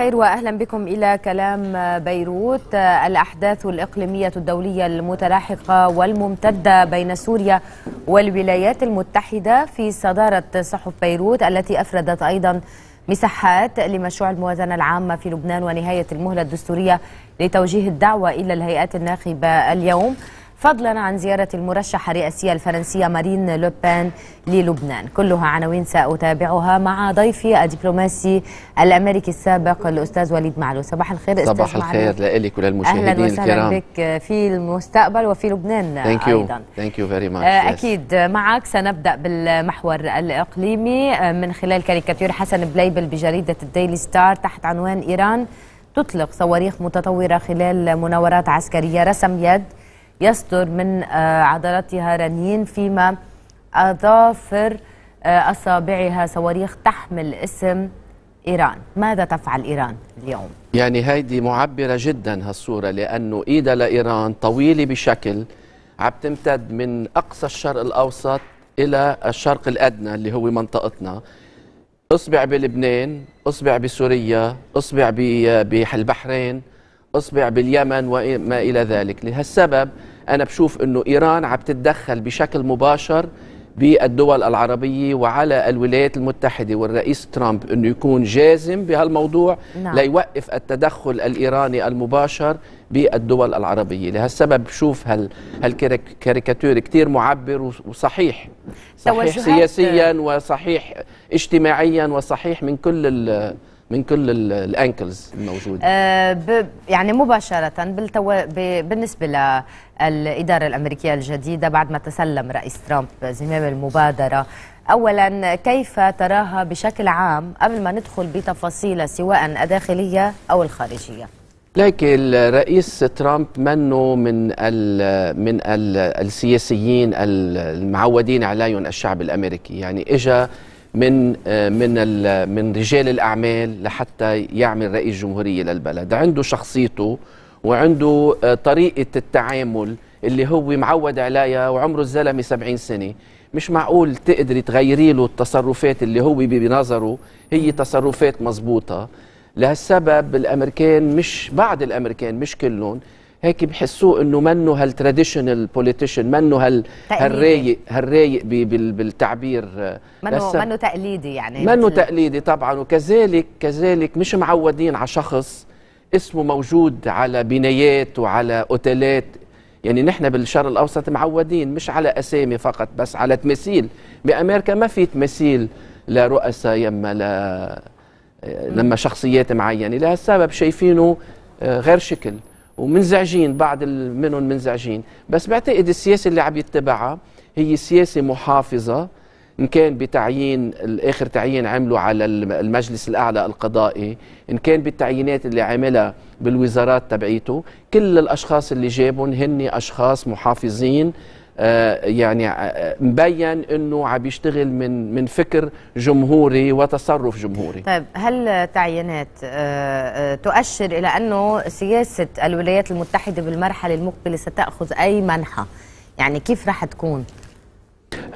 الخير واهلا بكم الى كلام بيروت الاحداث الاقليميه الدوليه المتلاحقه والممتده بين سوريا والولايات المتحده في صداره صحف بيروت التي افردت ايضا مساحات لمشروع الموازنه العامه في لبنان ونهايه المهله الدستوريه لتوجيه الدعوه الى الهيئات الناخبه اليوم فضلا عن زيارة المرشحة الرئاسية الفرنسية مارين لوبان للبنان كلها عناوين سأتابعها مع ضيفي الدبلوماسي الأمريكي السابق الأستاذ وليد معلو صباح الخير صباح أستاذ الخير لك وللمشاهدين الكرام أهلا وسهلا الكرام. بك في المستقبل وفي لبنان Thank you. أيضا Thank you very much. آه، أكيد معك سنبدأ بالمحور الإقليمي آه، من خلال كاريكاتير حسن بليبل بجريدة الديلي ستار تحت عنوان إيران تطلق صواريخ متطورة خلال مناورات عسكرية رسم يد يصدر من آه، عضلاتها رنين فيما أظافر آه، أصابعها صواريخ تحمل اسم إيران ماذا تفعل إيران اليوم؟ يعني هيدي معبرة جدا هالصورة لأنه إيدها لإيران طويلة بشكل عم تمتد من أقصى الشرق الأوسط إلى الشرق الأدنى اللي هو منطقتنا اصبع بلبنان اصبع بسوريا اصبع بالبحرين آه، اصبع باليمن وما الى ذلك لهالسبب أنا بشوف أنه إيران عم تتدخل بشكل مباشر بالدول العربية وعلى الولايات المتحدة والرئيس ترامب أنه يكون جازم بهالموضوع نعم. ليوقف التدخل الإيراني المباشر بالدول العربية لهالسبب بشوف هال هالكاريكاتير كتير معبر وصحيح صحيح سياسيا وصحيح اجتماعيا وصحيح من كل من كل الانكلز الموجوده آه يعني مباشره بالتو... ب... بالنسبه للاداره الامريكيه الجديده بعد ما تسلم رئيس ترامب زمام المبادره اولا كيف تراها بشكل عام قبل ما ندخل بتفاصيلها سواء الداخليه او الخارجيه لكن الرئيس ترامب منه من الـ من الـ السياسيين المعودين عليهم الشعب الامريكي يعني اجا من آه، من من رجال الاعمال لحتى يعمل رئيس جمهوريه للبلد عنده شخصيته وعنده آه، طريقه التعامل اللي هو معود عليها وعمره الزلمه 70 سنه مش معقول تقدري تغيري له التصرفات اللي هو بنظره هي تصرفات مزبوطه لهالسبب الامريكان مش بعض الامريكان مش كلهم هيك بحسوه انه منه هالتراديشنال بوليتيشن منه هال هالرايق هالرايق بالتعبير آه، منه منه تقليدي يعني منه تقليدي طبعا وكذلك كذلك مش معودين على شخص اسمه موجود على بنايات وعلى اوتيلات يعني نحن بالشرق الاوسط معودين مش على اسامي فقط بس على تمثيل بامريكا ما في تمثيل لرؤساء يما ل لما شخصيات معينه لهالسبب شايفينه آه، غير شكل ومنزعجين بعض منهم منزعجين بس بعتقد السياسه اللي عم يتبعها هي سياسه محافظه ان كان بتعيين اخر تعيين عمله على المجلس الاعلى القضائي ان كان بالتعيينات اللي عملها بالوزارات تبعيته كل الاشخاص اللي جابهم هن اشخاص محافظين آه، يعني آه، مبين انه عم يشتغل من من فكر جمهوري وتصرف جمهوري طيب هل تعيينات آه، تؤشر الى انه سياسه الولايات المتحده بالمرحله المقبله ستاخذ اي منحى يعني كيف راح تكون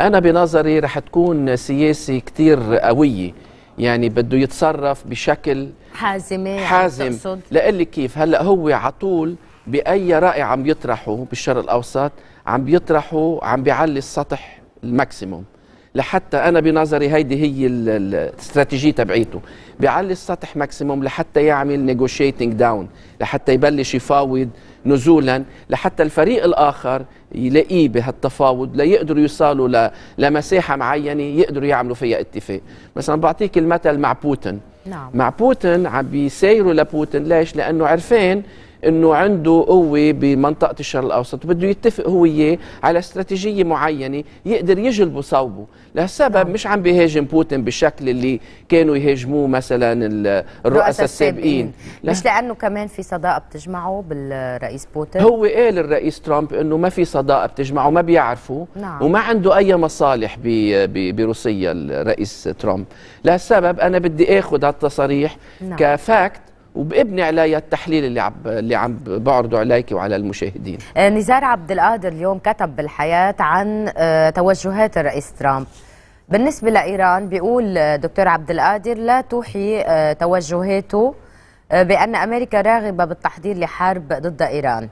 انا بنظري راح تكون سياسه كثير قويه يعني بده يتصرف بشكل حازمه يعني حازم لا لك كيف هلا هو على طول باي راي عم يطرحه بالشرق الاوسط عم بيطرحوا عم بيعلي السطح الماكسيموم لحتى انا بنظري هيدي هي الاستراتيجيه تبعيته بيعلي السطح ماكسيموم لحتى يعمل نيغوشيتنج داون لحتى يبلش يفاوض نزولا لحتى الفريق الاخر يلاقيه بهالتفاوض ليقدروا يوصلوا لمساحه معينه يقدروا يعملوا فيها اتفاق مثلا بعطيك المثل مع بوتين نعم. مع بوتين عم بيسايروا لبوتين ليش لانه عرفان انه عنده قوه بمنطقه الشرق الاوسط بده يتفق هو اياه على استراتيجيه معينه يقدر يجلبوا صوبه لهالسبب مش عم بيهاجم بوتين بالشكل اللي كانوا يهاجموه مثلا الرؤساء السابقين لا. مش لانه كمان في صداقه بتجمعه بالرئيس بوتين هو قال الرئيس ترامب انه ما في صداقه بتجمعه ما بيعرفوا نعم. وما عنده اي مصالح بروسيا الرئيس ترامب لهالسبب انا بدي اخذ هالتصاريح نعم. كفاكت وبابني عليا التحليل اللي عم اللي عم بعرضه عليك وعلى المشاهدين آه، نزار عبد القادر اليوم كتب بالحياه عن آه، توجهات الرئيس ترامب بالنسبه لايران بيقول آه، دكتور عبد القادر لا توحي توجهاته بان امريكا راغبه بالتحضير لحرب ضد ايران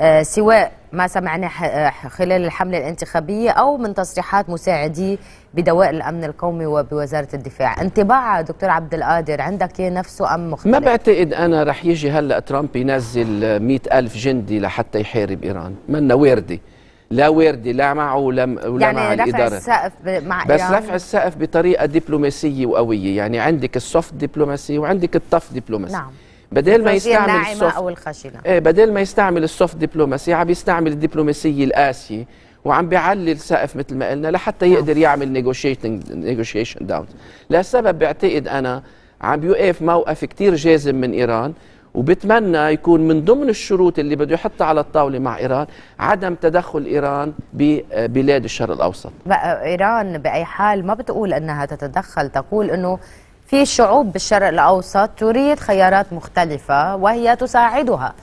آه، سواء ما سمعناه آه، خلال الحملة الانتخابية أو من تصريحات مساعدي بدواء الأمن القومي وبوزارة الدفاع انطباع دكتور عبد القادر عندك نفسه أم مختلف؟ ما بعتقد أنا رح يجي هلأ ترامب ينزل مئة ألف جندي لحتى يحارب إيران منا وردة لا وردي لا معه ولا ولا يعني مع رفع الاداره السقف مع بس رفع السقف بطريقه دبلوماسيه وقويه يعني عندك السوفت دبلوماسي وعندك التف دبلوماسي نعم بدل ما يستعمل السوفت او الخشنه ايه بدل ما يستعمل السوفت دبلوماسي عم يستعمل الدبلوماسيه القاسيه وعم بيعلي السقف مثل ما قلنا لحتى يقدر يعمل نيغوشيشن نيغوشيشن داون لسبب بعتقد انا عم بيوقف موقف كثير جازم من ايران وبتمنى يكون من ضمن الشروط اللي بده يحطها على الطاوله مع ايران عدم تدخل ايران ببلاد الشرق الاوسط. بقى ايران باي حال ما بتقول انها تتدخل تقول انه في شعوب بالشرق الأوسط تريد خيارات مختلفة وهي تساعدها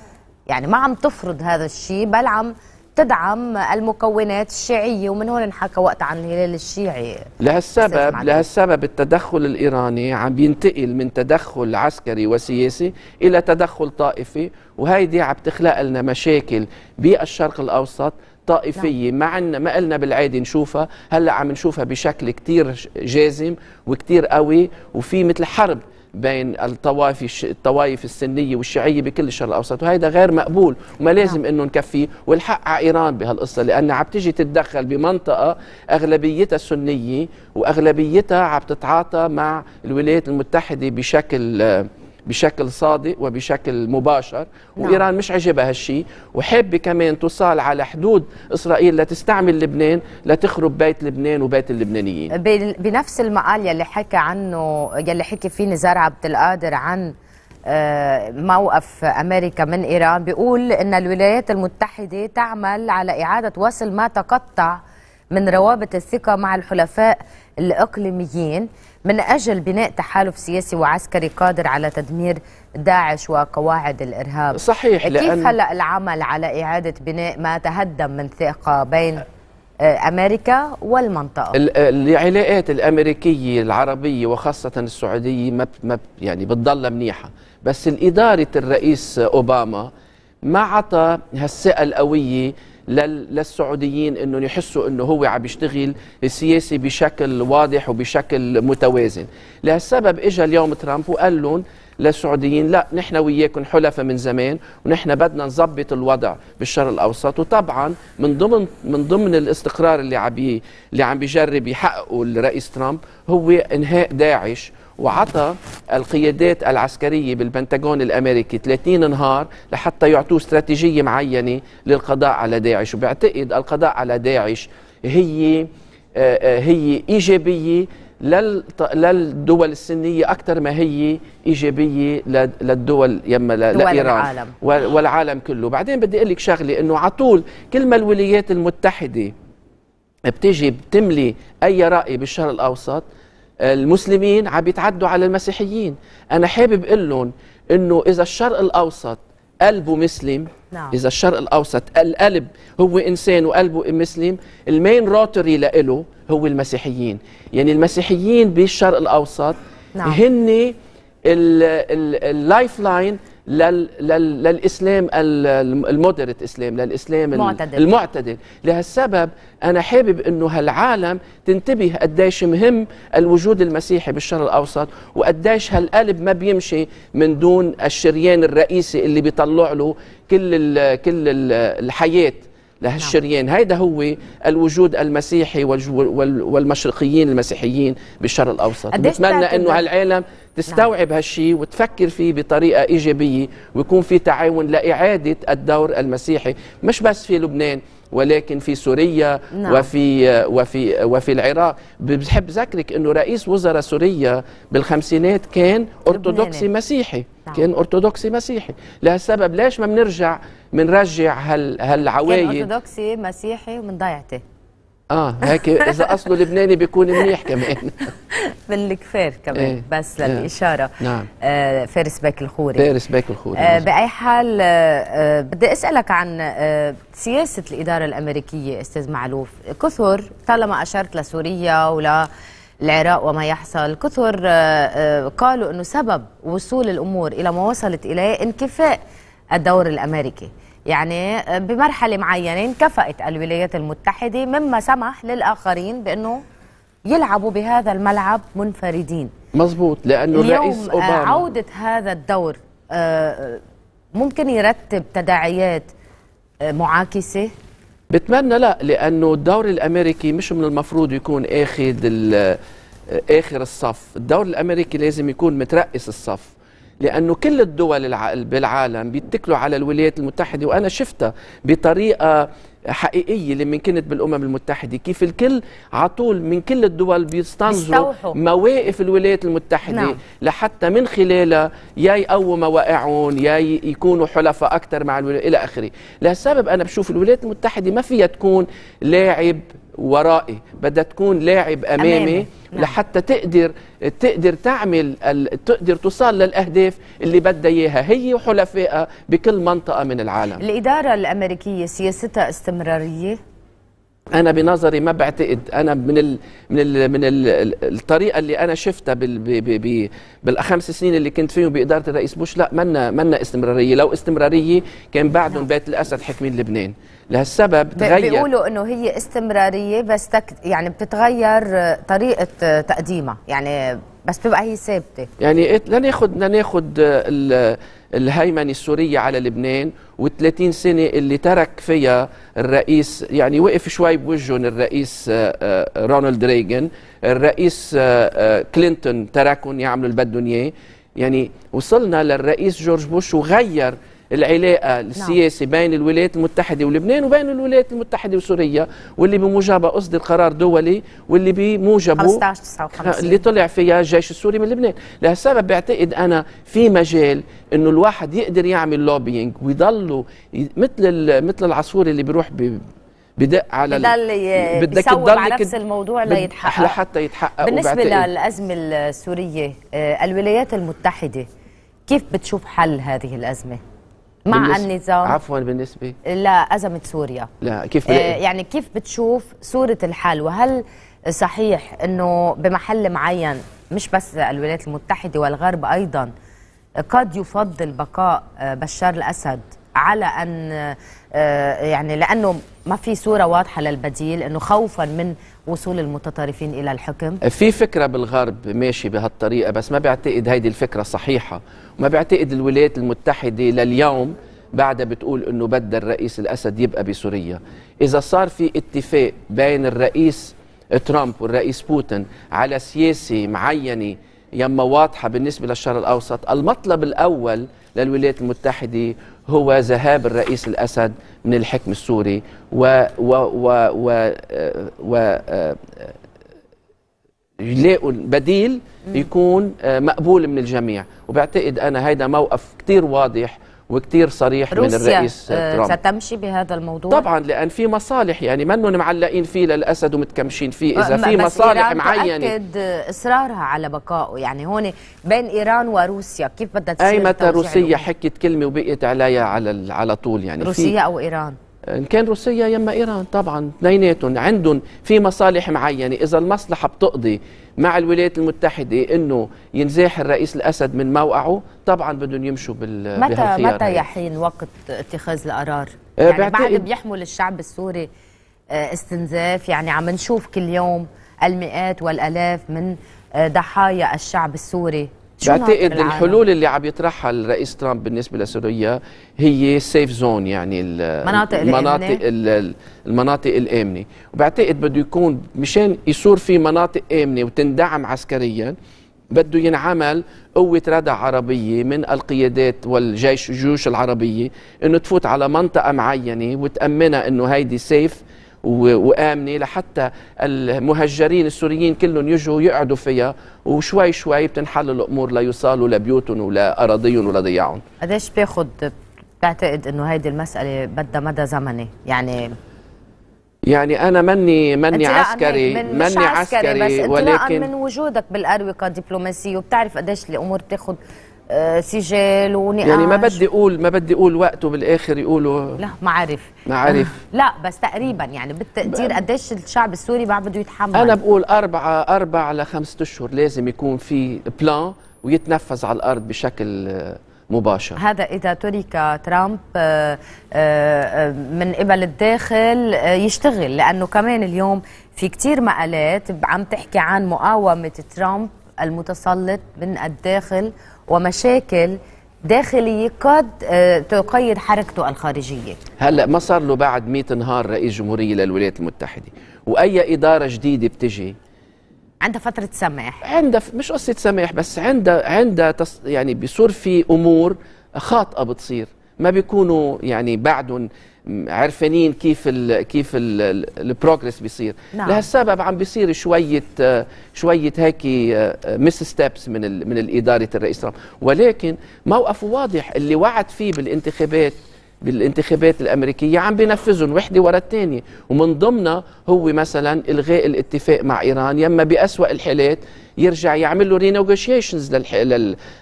يعني ما عم تفرض هذا الشيء بل عم تدعم المكونات الشيعية ومن هون انحكى وقت عن الهلال الشيعي لهالسبب لهالسبب التدخل الإيراني عم ينتقل من تدخل عسكري وسياسي إلى تدخل طائفي وهيدي عم تخلق لنا مشاكل بالشرق الأوسط طائفيه نعم. ما عنا ما قلنا بالعادي نشوفها هلا عم نشوفها بشكل كتير جازم وكتير قوي وفي مثل حرب بين الطوائف الطوائف السنيه والشيعيه بكل الشرق الاوسط وهذا غير مقبول وما نعم. لازم انه نكفيه والحق على ايران بهالقصه لان عم تيجي تتدخل بمنطقه اغلبيتها سنيه واغلبيتها عم تتعاطى مع الولايات المتحده بشكل آه، بشكل صادق وبشكل مباشر نعم. وإيران مش عجبها هالشيء وحابة كمان تصال على حدود إسرائيل لتستعمل لبنان لتخرب بيت لبنان وبيت اللبنانيين بنفس المقال يلي حكى عنه يلي حكي فيه نزار عبد القادر عن آه، موقف امريكا من ايران بيقول ان الولايات المتحده تعمل على اعاده وصل ما تقطع من روابط الثقة مع الحلفاء الإقليميين من أجل بناء تحالف سياسي وعسكري قادر على تدمير داعش وقواعد الإرهاب صحيح كيف لأن... هلأ العمل على إعادة بناء ما تهدم من ثقة بين آه، امريكا والمنطقه العلاقات الامريكيه العربيه وخاصه السعوديه ما ما يعني بتضلها منيحه بس الاداره الرئيس اوباما ما عطى هالثقه القويه للسعوديين انهم يحسوا انه هو عم يشتغل السياسي بشكل واضح وبشكل متوازن لهالسبب اجى اليوم ترامب وقال لهم للسعوديين لا نحن وياكم حلفاء من زمان ونحن بدنا نظبط الوضع بالشرق الاوسط وطبعا من ضمن من ضمن الاستقرار اللي عم اللي عم بيجرب يحققه الرئيس ترامب هو انهاء داعش وعطى القيادات العسكرية بالبنتاغون الأمريكي 30 نهار لحتى يعطوه استراتيجية معينة للقضاء على داعش وبعتقد القضاء على داعش هي آه، آه، هي إيجابية للدول السنية أكثر ما هي إيجابية للدول يما لإيران والعالم كله بعدين بدي أقول لك شغلة أنه على طول كل ما الولايات المتحدة بتجي بتملي أي رأي بالشرق الأوسط المسلمين عم بيتعدوا على المسيحيين انا حابب اقول لهم انه اذا الشرق الاوسط قلبه مسلم نعم. اذا الشرق الاوسط القلب هو انسان وقلبه مسلم المين روتري لإله هو المسيحيين يعني المسيحيين بالشرق الاوسط نعم. هن اللايف لاين للاسلام المودريت اسلام للاسلام المعتدل, المعتدل. لهالسبب انا حابب انه هالعالم تنتبه قديش مهم الوجود المسيحي بالشرق الاوسط وقديش هالقلب ما بيمشي من دون الشريان الرئيسي اللي بيطلع له كل الـ كل الـ الحياه لهالشريان نعم. هيدا هو الوجود المسيحي والمشرقيين المسيحيين بالشرق الاوسط بتمنى انه هالعالم تستوعب نعم. هالشيء وتفكر فيه بطريقه ايجابيه ويكون في تعاون لاعاده الدور المسيحي مش بس في لبنان ولكن في سوريا نعم. وفي وفي وفي العراق بحب ذكرك انه رئيس وزراء سوريا بالخمسينات كان ارثوذكسي مسيحي نعم. كان ارثوذكسي مسيحي لهالسبب ليش ما بنرجع بنرجع هال هالعوايد كان ارثوذكسي مسيحي ومن ضيعته اه هيك اذا اصله لبناني بيكون منيح كمان بالكفار كمان ايه بس للاشاره إيه. نعم آه فارس باك الخوري فارس باك الخوري آه نعم. باي حال آه،, آه بدي اسالك عن آه سياسه الاداره الامريكيه استاذ معلوف كثر طالما اشرت لسوريا ولا العراق وما يحصل كثر آه،, آه قالوا انه سبب وصول الامور الى ما وصلت اليه انكفاء الدور الامريكي يعني آه، بمرحلة معينة انكفأت الولايات المتحدة مما سمح للآخرين بأنه يلعبوا بهذا الملعب منفردين مظبوط لأنه الرئيس آه، أوباما عودة هذا الدور آه، ممكن يرتب تداعيات معاكسة بتمنى لا لأنه الدور الأمريكي مش من المفروض يكون أخذ آخر الصف الدور الأمريكي لازم يكون مترأس الصف لأنه كل الدول بالعالم بيتكلوا على الولايات المتحدة وأنا شفتها بطريقة حقيقيه لما كنت بالامم المتحده كيف الكل على طول من كل الدول بيستنظروا مواقف الولايات المتحده نعم. لحتى من خلالها يا يقووا مواقعهم يا يكونوا حلفاء اكثر مع الولايات الى اخره لهالسبب انا بشوف الولايات المتحده ما فيها تكون لاعب ورائي بدها تكون لاعب امامي, أمامي. نعم. لحتى تقدر تقدر تعمل تقدر توصل للاهداف اللي بدها اياها هي وحلفائها بكل منطقه من العالم الاداره الامريكيه سياستها استمراريه انا بنظري ما بعتقد انا من ال من ال من ال الطريقه اللي انا شفتها بال بـ بالخمس سنين اللي كنت فيهم باداره الرئيس بوش لا منا منا استمراريه لو استمراريه كان بعدهم نعم. بيت الاسد حاكمين لبنان لهالسبب تغير بيقولوا انه هي استمراريه بس تك يعني بتتغير طريقه تقديمها يعني بس بتبقى هي ثابته يعني لا ناخد لا الهيمنه السوريه على لبنان و30 سنه اللي ترك فيها الرئيس يعني وقف شوي بوجهن الرئيس آه، آه، رونالد ريغن الرئيس آه، كلينتون تركهم يعملوا اللي بدهم اياه يعني وصلنا للرئيس جورج بوش وغير العلاقه السياسي نعم. بين الولايات المتحده ولبنان وبين الولايات المتحده وسوريا واللي بموجبها اصدر قرار دولي واللي بموجبه 15 اللي طلع فيها الجيش السوري من لبنان لهالسبب بعتقد انا في مجال انه الواحد يقدر يعمل لوبينج ويضله مثل مثل العصفور اللي بيروح بدق على بدك تضل على نفس الموضوع ليتحقق لحتى يتحقق بالنسبه للازمه السوريه آه، الولايات المتحده كيف بتشوف حل هذه الازمه؟ مع النظام عفوا بالنسبه لا ازمه سوريا لا كيف آه يعني كيف بتشوف صوره الحل وهل صحيح انه بمحل معين مش بس الولايات المتحده والغرب ايضا قد يفضل بقاء آه، بشار الاسد على ان آه، يعني لانه ما في صوره واضحه للبديل انه خوفا من وصول المتطرفين الى الحكم في فكره بالغرب ماشي بهالطريقه بس ما بعتقد هيدي الفكره صحيحه وما بعتقد الولايات المتحده لليوم بعدها بتقول انه بدها الرئيس الاسد يبقى بسوريا اذا صار في اتفاق بين الرئيس ترامب والرئيس بوتين على سياسه معينه يما واضحة بالنسبة للشرق الأوسط المطلب الأول للولايات المتحدة هو ذهاب الرئيس الأسد من الحكم السوري و, و, و, و, و, و آه، يلاقوا آه، آه، بديل يكون مقبول من الجميع وبعتقد أنا هيدا موقف كتير واضح وكتير صريح من الرئيس آه، ترامب ستمشي بهذا الموضوع طبعا لان في مصالح يعني منهم معلقين فيه للاسد ومتكمشين فيه اذا آه، في مصالح معينه تأكد اصرارها على بقائه يعني هون بين ايران وروسيا كيف بدها تصير اي متى روسيا حكت كلمه وبقيت عليها على على طول يعني روسيا او ايران ان كان روسيا يما ايران طبعا اثنيناتهم عندهم في مصالح معينه اذا المصلحه بتقضي مع الولايات المتحدة أنه ينزاح الرئيس الأسد من موقعه طبعا بدهم يمشوا بال... متى متى يحين وقت اتخاذ القرار؟ آه، يعني بعد بيحمل الشعب السوري آه، استنزاف يعني عم نشوف كل يوم المئات والألاف من آه، ضحايا الشعب السوري بعتقد الحلول اللي عم يطرحها الرئيس ترامب بالنسبه لسوريا هي سيف زون يعني المناطق المناطق الامنه المناطق الامنه وبعتقد بده يكون مشان يصير في مناطق امنه وتندعم عسكريا بده ينعمل قوة ردع عربية من القيادات والجيش الجيوش العربية انه تفوت على منطقة معينة وتأمنها انه هيدي سيف وآمنة لحتى المهجرين السوريين كلهم يجوا يقعدوا فيها وشوي شوي بتنحل الأمور ليوصلوا لبيوتهم ولأراضيهم ولضياعهم قديش بياخد بتعتقد انه هذه المسألة بدها مدى زمني يعني يعني انا مني مني عسكري من مني عسكري, عسكري بس ولكن من وجودك بالاروقه الدبلوماسيه وبتعرف قديش الامور بتاخذ آه، سجال ونقاش يعني ما بدي اقول ما بدي اقول وقته بالاخر يقولوا لا معارف معارف آه، لا بس تقريبا يعني بالتقدير قديش الشعب السوري بعد بده يتحمل انا بقول اربعه اربع لخمسة اشهر لازم يكون في بلان ويتنفذ على الارض بشكل مباشر هذا إذا ترك ترامب آه، من قبل الداخل يشتغل لأنه كمان اليوم في كثير مقالات عم تحكي عن مقاومة ترامب المتسلط من الداخل ومشاكل داخلية قد آه، تقيد حركته الخارجية هلأ ما صار له بعد 100 نهار رئيس جمهورية للولايات المتحدة وأي إدارة جديدة بتجي عندها فترة سماح عندها مش قصة سماح بس عندها عندها تص... يعني بصير في أمور خاطئة بتصير ما بيكونوا يعني بعدهم عرفانين كيف الـ كيف البروجرس بيصير نعم. لهالسبب عم بيصير شويه شويه هيك مس آه، ستيبس من من الاداره الرئيس ترامب ولكن موقفه واضح اللي وعد فيه بالانتخابات بالانتخابات الامريكيه عم بينفذهم وحده ورا الثانيه ومن ضمنها هو مثلا الغاء الاتفاق مع ايران يما باسوا الحالات يرجع يعمل له رينوغوشيشنز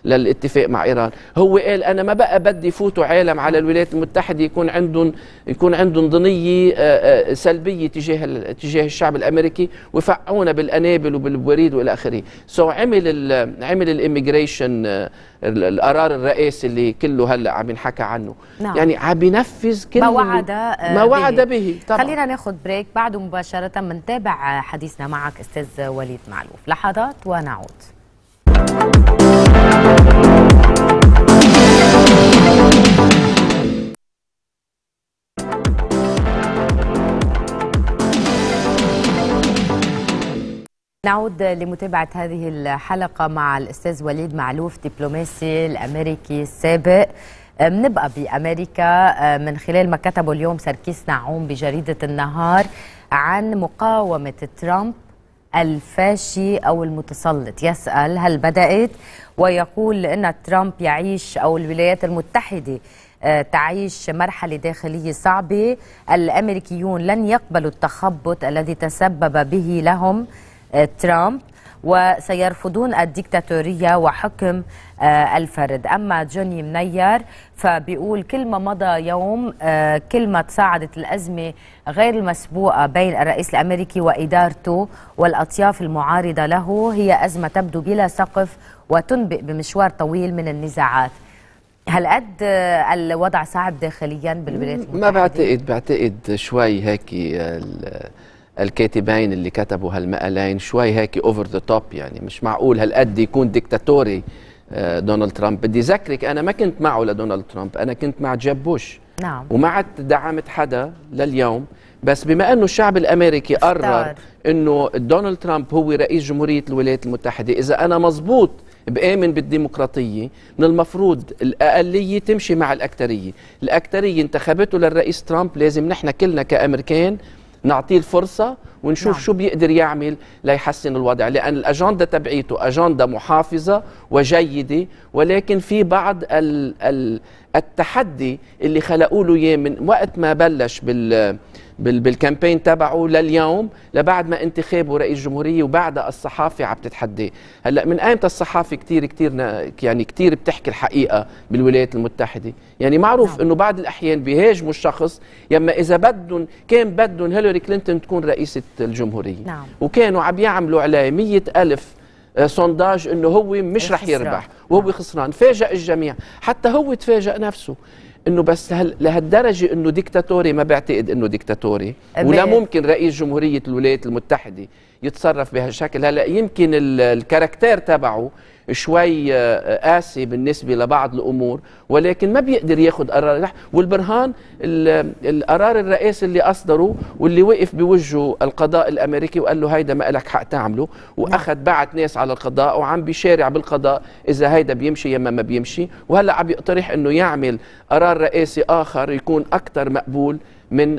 للاتفاق مع ايران هو قال انا ما بقى بدي فوتوا عالم على الولايات المتحده يكون عندهم يكون عندهم ضنيه آه، آه، سلبيه تجاه تجاه الشعب الامريكي ويفقعونا بالانابل وبالبريد والى اخره سو so عمل الـ عمل آه، الاميجريشن القرار الرئاسي اللي كله هلا عم ينحكى عنه نعم. يعني عم بينفذ كل ما وعد ما وعد به, به. طبعا. خلينا ناخذ بريك بعده مباشره بنتابع حديثنا معك استاذ وليد معلوف لحظات ونعود نعود لمتابعة هذه الحلقة مع الأستاذ وليد معلوف دبلوماسي الأمريكي السابق بنبقى بأمريكا من خلال ما كتبه اليوم سركيس نعوم بجريدة النهار عن مقاومة ترامب الفاشي أو المتسلط يسأل هل بدأت ويقول أن ترامب يعيش أو الولايات المتحدة آه، تعيش مرحلة داخلية صعبة الأمريكيون لن يقبلوا التخبط الذي تسبب به لهم آه، ترامب وسيرفضون الديكتاتورية وحكم آه، الفرد أما جوني منير فبيقول كل ما مضى يوم آه، كل ما تصاعدت الأزمة غير المسبوقة بين الرئيس الأمريكي وإدارته والأطياف المعارضة له هي أزمة تبدو بلا سقف وتنبئ بمشوار طويل من النزاعات هل قد آه، الوضع صعب داخليا بالولايات المتحده؟ ما بعتقد بعتقد شوي هيك الكاتبين اللي كتبوا هالمقالين شوي هيك اوفر ذا توب يعني مش معقول هالقد يكون ديكتاتوري دونالد ترامب بدي ذكرك انا ما كنت معه لدونالد ترامب انا كنت مع جيب بوش نعم وما عاد دعمت حدا لليوم بس بما انه الشعب الامريكي قرر انه دونالد ترامب هو رئيس جمهوريه الولايات المتحده اذا انا مزبوط بآمن بالديمقراطية من المفروض الأقلية تمشي مع الأكترية الأكترية انتخبته للرئيس ترامب لازم نحن كلنا كأمريكان نعطيه الفرصه ونشوف نعم. شو بيقدر يعمل ليحسن الوضع لأن الأجندة تبعيته أجندة محافظة وجيدة ولكن في بعض ال ال التحدي اللي خلقوا له إياه من وقت ما بلش بال بالكامبين تبعه لليوم لبعد ما انتخابه رئيس جمهوريه وبعدها الصحافه عم تتحداه هلا من ايمتى الصحافه كثير كثير يعني كثير بتحكي الحقيقه بالولايات المتحده يعني معروف نعم. انه بعض الاحيان بيهاجموا الشخص يما اذا بدهم كان بدهم هيلاري كلينتون تكون رئيسه الجمهوريه نعم. وكانوا عم يعملوا عليه 100000 سونداج آه، انه هو مش رح يربح وهو نعم. خسران فاجأ الجميع حتى هو تفاجأ نفسه انه بس هل لهالدرجه انه ديكتاتوري ما بعتقد انه ديكتاتوري ولا ممكن رئيس جمهوريه الولايات المتحده يتصرف بهالشكل هلا يمكن الكاركتير تبعه شوي آه، آه، قاسي بالنسبه لبعض الامور ولكن ما بيقدر ياخذ قرار والبرهان القرار الرئاسي اللي اصدره واللي وقف بوجهه القضاء الامريكي وقال له هيدا ما لك حق تعمله واخذ بعت ناس على القضاء وعم بيشارع بالقضاء اذا هيدا بيمشي يا ما بيمشي وهلا عم يقترح انه يعمل قرار رئاسي اخر يكون اكثر مقبول من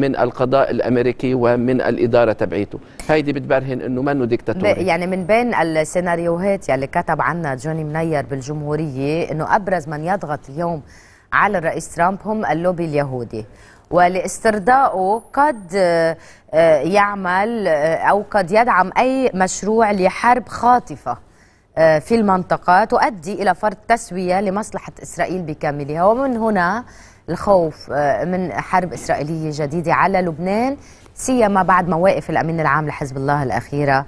من القضاء الامريكي ومن الاداره تبعيته هيدي بتبرهن انه منه ديكتاتوري يعني من بين السيناريوهات يلي كتب عنها جوني منير بالجمهوريه انه ابرز من يضغط اليوم على الرئيس ترامب هم اللوبي اليهودي ولاسترضائه قد آه، يعمل آه، او قد يدعم اي مشروع لحرب خاطفه آه، في المنطقه تؤدي الى فرض تسويه لمصلحه اسرائيل بكاملها ومن هنا الخوف آه، من حرب إسرائيلية جديدة على لبنان سيما بعد مواقف الأمين العام لحزب الله الأخيرة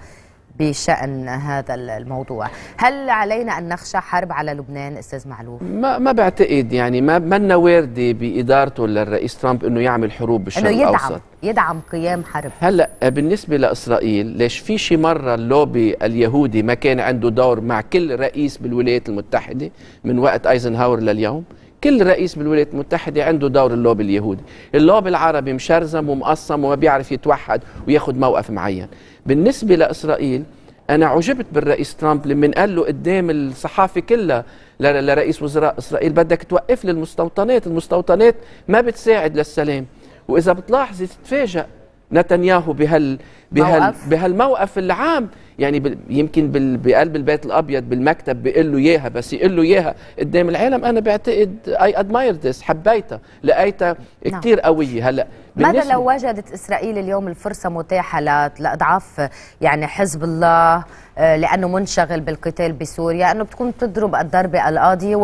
بشأن هذا الموضوع هل علينا أن نخشى حرب على لبنان أستاذ معلوف؟ ما, ما بعتقد يعني ما منا واردة بإدارته للرئيس ترامب أنه يعمل حروب بالشرق أنه يدعم الأوسط يدعم قيام حرب هلا بالنسبه لاسرائيل ليش في شي مره اللوبي اليهودي ما كان عنده دور مع كل رئيس بالولايات المتحده من وقت ايزنهاور لليوم كل رئيس بالولايات المتحدة عنده دور اللوبي اليهودي اللوبي العربي مشرزم ومقسم وما بيعرف يتوحد وياخد موقف معين بالنسبة لإسرائيل أنا عجبت بالرئيس ترامب لما قال له قدام الصحافة كلها لرئيس وزراء إسرائيل بدك توقف للمستوطنات المستوطنات ما بتساعد للسلام وإذا بتلاحظي تتفاجأ نتنياهو بهال بهال بهالموقف العام يعني بال يمكن بال بقلب البيت الابيض بالمكتب بيقول له اياها بس يقول له اياها قدام العالم انا بعتقد اي ادماير ذس حبيتها لقيتها نعم. كثير قويه هلا ماذا لو وجدت اسرائيل اليوم الفرصه متاحه لاضعاف يعني حزب الله آه، لانه منشغل بالقتال بسوريا انه بتكون تضرب الضربه القاضيه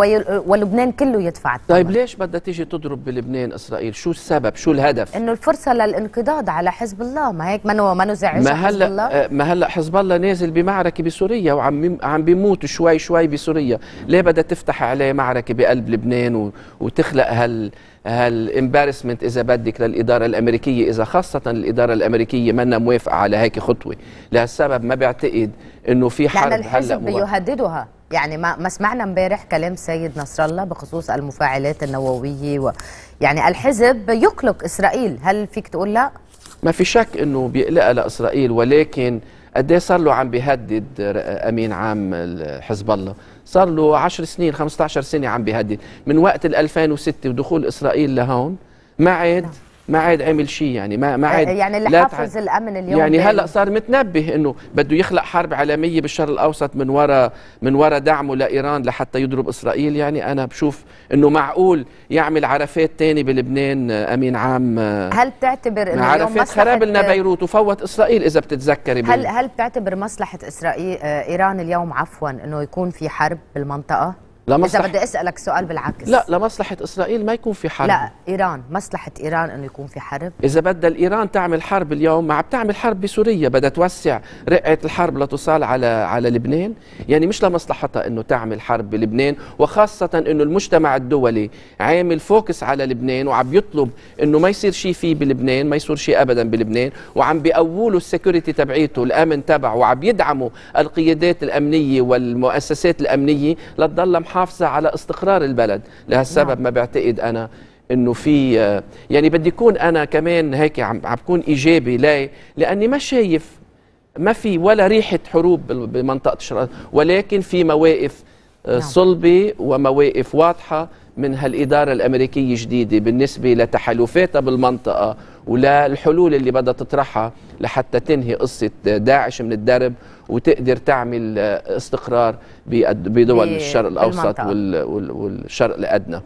ولبنان كله يدفع الثمن طيب ليش بدها تيجي تضرب بلبنان اسرائيل شو السبب شو الهدف انه الفرصه للانقضاض على حزب الله ما هيك منو منو زعج حزب الله ما هلا حزب الله آه، نازل بمعركه بسوريا وعم عم بيموت شوي شوي بسوريا ليه بدها تفتح عليه معركه بقلب لبنان وتخلق هال هالامبارسمنت اذا بدك للاداره الامريكيه اذا خاصه الاداره الامريكيه منا موافقه على هيك خطوه لهالسبب ما بعتقد انه في حرب لأن الحزب بيهددها يعني ما ما سمعنا امبارح كلام سيد نصر الله بخصوص المفاعلات النوويه و يعني الحزب يقلق اسرائيل هل فيك تقول لا ما في شك انه بيقلقها لاسرائيل ولكن قد ايه صار له عم بيهدد امين عام حزب الله صار له 10 سنين 15 سنه عم بيهدد من وقت ال 2006 ودخول اسرائيل لهون ما عاد ما عاد عمل شيء يعني ما ما عاد آه، يعني اللي حافظ الامن اليوم يعني هلا صار متنبه انه بده يخلق حرب عالميه بالشرق الاوسط من وراء من وراء دعمه لايران لحتى يضرب اسرائيل يعني انا بشوف انه معقول يعمل عرفات ثاني بلبنان آه، امين عام آه، هل بتعتبر انه عرفات خراب لنا بيروت وفوت اسرائيل اذا بتتذكري هل هل بتعتبر مصلحه اسرائيل ايران اليوم عفوا انه يكون في حرب بالمنطقه لمصلحة إذا بدي أسألك سؤال بالعكس لا لمصلحة إسرائيل ما يكون في حرب لا إيران مصلحة إيران أنه يكون في حرب إذا بدها إيران تعمل حرب اليوم ما عم تعمل حرب بسوريا بدها توسع رقعة الحرب لتصال على على لبنان يعني مش لمصلحتها أنه تعمل حرب بلبنان وخاصة أنه المجتمع الدولي عامل فوكس على لبنان وعم يطلب أنه ما يصير شيء فيه بلبنان ما يصير شيء أبدا بلبنان وعم بيقولوا السكيورتي تبعيته الأمن تبعه وعم يدعموا القيادات الأمنية والمؤسسات الأمنية لتضل محافظة على استقرار البلد لهالسبب نعم. ما بعتقد أنا انه في آه، يعني بدي يكون انا كمان هيك عم بكون ايجابي ليه؟ لاني ما شايف ما في ولا ريحه حروب بمنطقه الشرق ولكن في مواقف آه، نعم. صلبه ومواقف واضحه من هالإدارة الأمريكية جديدة بالنسبة لتحالفاتها بالمنطقة وللحلول اللي بدها تطرحها لحتى تنهي قصة داعش من الدرب وتقدر تعمل آه، استقرار بدول الشرق الأوسط والشرق الأدنى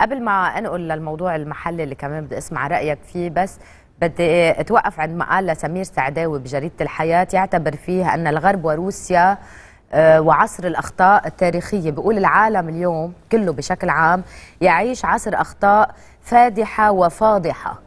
قبل ما أنقل للموضوع المحلي اللي كمان بدي أسمع رأيك فيه بس بدي اتوقف عند مقال لسمير سعداوي بجريده الحياه يعتبر فيه ان الغرب وروسيا آه، وعصر الأخطاء التاريخية بقول العالم اليوم كله بشكل عام يعيش عصر أخطاء فادحة وفاضحة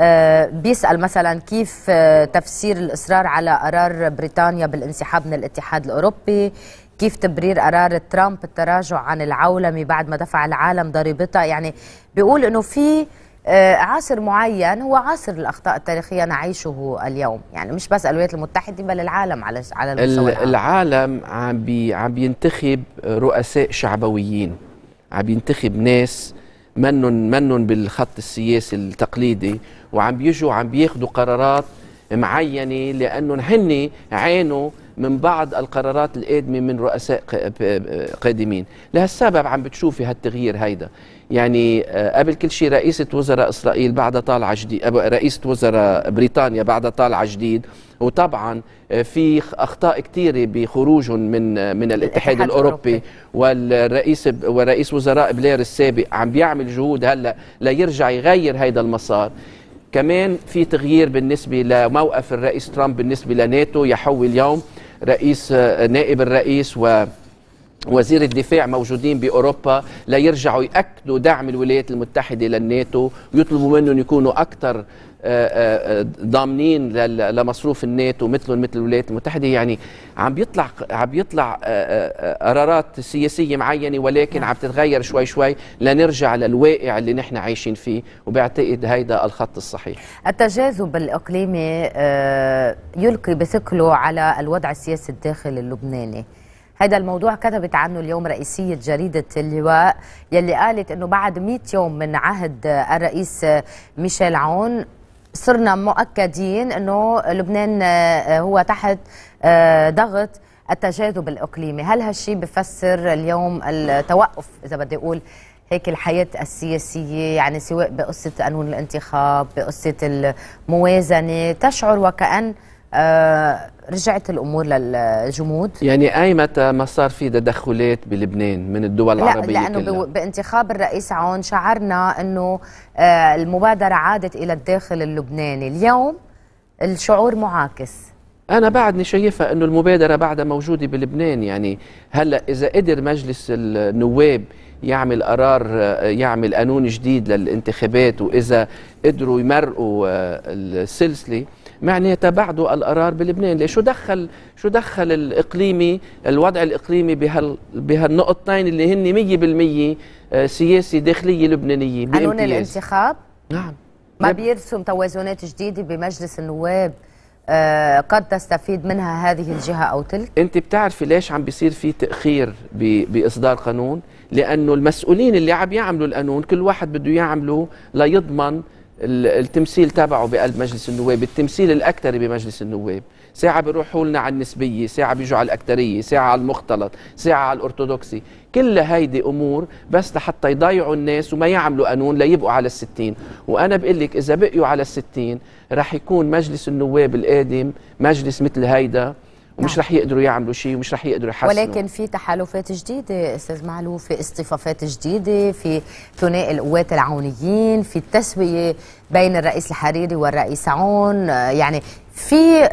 آه، بيسأل مثلا كيف آه، تفسير الإصرار على قرار بريطانيا بالانسحاب من الاتحاد الأوروبي كيف تبرير قرار ترامب التراجع عن العولمة بعد ما دفع العالم ضريبتها يعني بيقول أنه في آه، عصر معين هو عصر الاخطاء التاريخيه نعيشه اليوم يعني مش بس الولايات المتحده بل العالم على على العالم عم بي عم بينتخب رؤساء شعبويين عم ينتخب ناس منن منن بالخط السياسي التقليدي وعم بيجوا عم بياخذوا قرارات معينه لانهم هن عانوا من بعض القرارات القادمه من رؤساء قادمين لهالسبب عم بتشوفي هالتغيير هيدا يعني آه، قبل كل شيء رئيسة وزراء إسرائيل بعد طالعة جديد آه، رئيسة وزراء بريطانيا بعد طالعة جديد وطبعا آه، في اخطاء كثيره بخروجهم من من الاتحاد الاوروبي والرئيس ورئيس وزراء بلير السابق عم بيعمل جهود هلا ليرجع يغير هذا المسار كمان في تغيير بالنسبه لموقف الرئيس ترامب بالنسبه لناتو يحول اليوم رئيس نائب الرئيس و وزير الدفاع موجودين باوروبا ليرجعوا ياكدوا دعم الولايات المتحده للناتو ويطلبوا منهم يكونوا اكثر آه، آه، ضامنين لمصروف الناتو مثلهم مثل الولايات المتحده يعني عم بيطلع عم بيطلع آه، قرارات سياسيه معينه ولكن عم تتغير شوي شوي لنرجع للواقع اللي نحن عايشين فيه وبعتقد هيدا الخط الصحيح. التجاذب الاقليمي يلقي بثقله على الوضع السياسي الداخلي اللبناني. هذا الموضوع كتبت عنه اليوم رئيسية جريدة اللواء يلي قالت أنه بعد 100 يوم من عهد الرئيس ميشيل عون صرنا مؤكدين أنه لبنان آه، هو تحت آه، ضغط التجاذب الإقليمي هل هالشي بفسر اليوم التوقف إذا بدي أقول هيك الحياة السياسية يعني سواء بقصة قانون الانتخاب بقصة الموازنة تشعر وكأن آه، رجعت الامور للجمود يعني اي متى ما صار في تدخلات بلبنان من الدول لا العربيه لانه كلها. بانتخاب الرئيس عون شعرنا انه آه، المبادره عادت الى الداخل اللبناني اليوم الشعور معاكس انا بعدني شايفها انه المبادره بعدها موجوده بلبنان يعني هلا اذا قدر مجلس النواب يعمل قرار آه، يعمل قانون جديد للانتخابات واذا قدروا يمرقوا السلسله معناتها بعده القرار بلبنان ليش شو دخل شو دخل الاقليمي الوضع الاقليمي بهال بهالنقطتين اللي هن 100% آه، سياسي داخليه لبنانيه قانون الانتخاب نعم ما بيرسم توازنات جديده بمجلس النواب آه، قد تستفيد منها هذه الجهه او تلك انت بتعرفي ليش عم بيصير في تاخير باصدار قانون لانه المسؤولين اللي عم يعملوا القانون كل واحد بده يعمله ليضمن التمثيل تبعه بقلب مجلس النواب التمثيل الاكثري بمجلس النواب ساعة بيروحوا لنا على النسبية ساعة بيجوا على الأكترية ساعة على المختلط ساعة على الأرثوذكسي كل هيدي أمور بس لحتى يضيعوا الناس وما يعملوا قانون ليبقوا على الستين وأنا بقول لك إذا بقيوا على الستين رح يكون مجلس النواب القادم مجلس مثل هيدا ومش نعم. رح يقدروا يعملوا شيء ومش رح يقدروا يحسنوا ولكن في تحالفات جديده استاذ معلو في اصطفافات جديده في ثنائي القوات العونيين في التسويه بين الرئيس الحريري والرئيس عون يعني في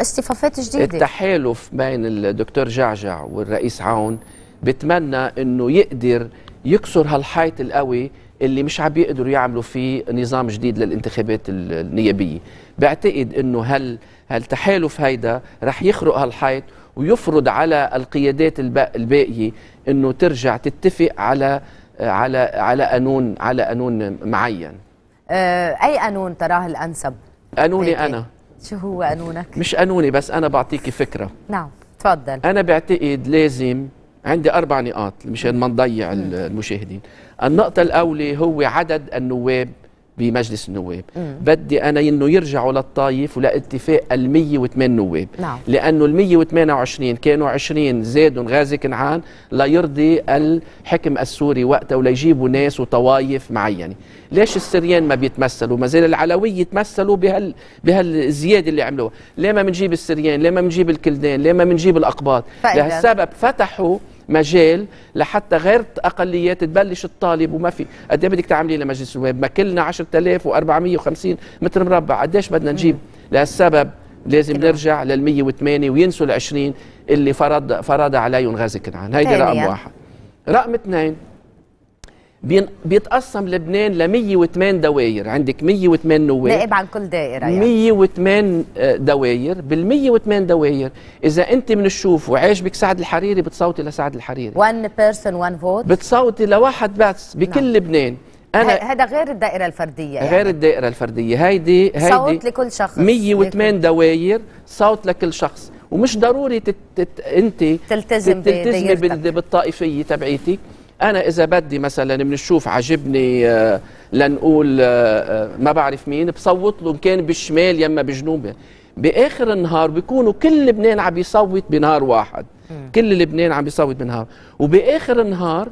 اصطفافات آه، جديده التحالف بين الدكتور جعجع والرئيس عون بتمنى انه يقدر يكسر هالحيط القوي اللي مش عم يقدروا يعملوا فيه نظام جديد للانتخابات النيابيه بعتقد انه هل هالتحالف هيدا رح يخرق هالحيط ويفرض على القيادات الباقيه انه ترجع تتفق على على على قانون على قانون معين آه، اي قانون تراه الانسب قانوني انا شو هو قانونك مش قانوني بس انا بعطيكي فكره نعم تفضل انا بعتقد لازم عندي اربع نقاط مشان ما نضيع المشاهدين النقطه الاولى هو عدد النواب بمجلس النواب مم. بدي انا انه يرجعوا للطايف ولاتفاق ال 108 نواب نعم. لانه ال 128 كانوا 20 زادوا غازي كنعان ليرضي الحكم السوري وقتها وليجيبوا ناس وطوايف معينه ليش السريان ما بيتمثلوا ما زال العلوي يتمثلوا بهال بهالزياده اللي عملوها ليه ما بنجيب السريان ليه ما بنجيب الكلدان ليه ما بنجيب الاقباط لهالسبب فتحوا مجال لحتى غير اقليات تبلش الطالب وما في قد ايه بدك تعملي لمجلس النواب ما كلنا 10450 متر مربع قديش بدنا نجيب لهالسبب لازم نرجع لل 108 وينسوا ال 20 اللي فرض فرض عليهم غازي كنعان هيدي رقم واحد رقم اثنين بيتقسم لبنان ل 108 دواير عندك 108 نواب نائب عن كل دائره يعني 108 دواير بال 108 دواير اذا انت من الشوف وعاجبك سعد الحريري بتصوتي لسعد الحريري 1 بيرسون 1 فوت بتصوتي لواحد بس بكل نعم. لبنان انا هذا غير الدائره الفرديه يعني. غير الدائره الفرديه هيدي هيدي صوت لكل شخص 108 دواير صوت لكل شخص ومش ضروري تت... تت... انت تلتزم تلتزم بالطائفيه تبعيتك انا اذا بدي مثلا بنشوف عجبني آه، لنقول آه، آه، ما بعرف مين بصوت له كان بالشمال يما بجنوبه باخر النهار بيكونوا كل لبنان عم يصوت بنهار واحد كل لبنان عم يصوت بنهار وباخر النهار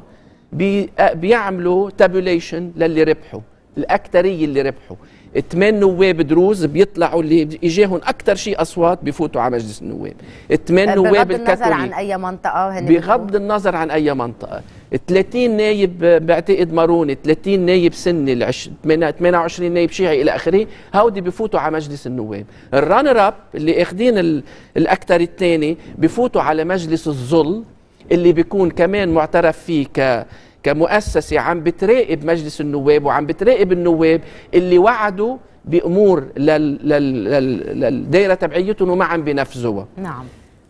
بيعملوا تابوليشن للي ربحوا الاكثريه اللي ربحوا ثمان نواب دروز بيطلعوا اللي اجاهم اكثر شيء اصوات بفوتوا على مجلس النواب الثمان طيب، نواب الكاثوليك بغض النظر عن اي منطقه بغض النظر عن اي منطقه 30 نايب بعتقد ماروني 30 نايب سني 28 نايب شيعي الى اخره هودي بفوتوا على مجلس النواب الرانر اب اللي اخذين الاكثر الثاني بفوتوا على مجلس الظل اللي بيكون كمان معترف فيه ك كمؤسسه عم بتراقب مجلس النواب وعم بتراقب النواب اللي وعدوا بامور للدائره تبعيتهم وما عم بينفذوها نعم